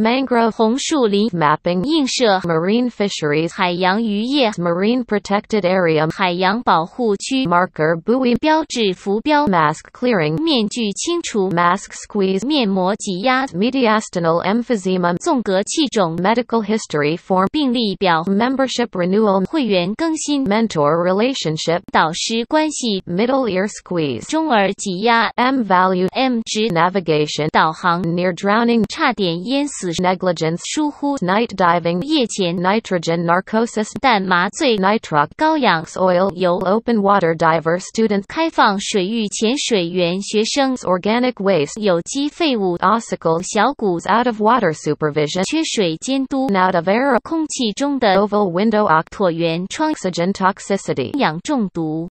Mangrove 红树林 mapping 映射 marine fisheries 海洋渔业 marine protected area 海洋保护区 marker buoy 标志浮标 mask clearing 面具清除 mask squeeze 面膜挤压 mediastinal emphysema 纵隔气肿 medical history form 病历表 membership renewal 会员更新 mentor relationship 导师关系 middle ear squeeze 中耳挤压 er m value m 值 navigation 导航 near drowning 差点淹死死 negligence 疏忽 night diving 夜潜 nitrogen narcosis 氮麻醉 nitroc 高氧 oil 油 open water diver student 开放水域潜水员学生 organic waste 有机废物 ossicle 小骨 out of water supervision 缺水监督 out of air 空气中的 oval window 椭圆窗 oxygen toxicity 氧中毒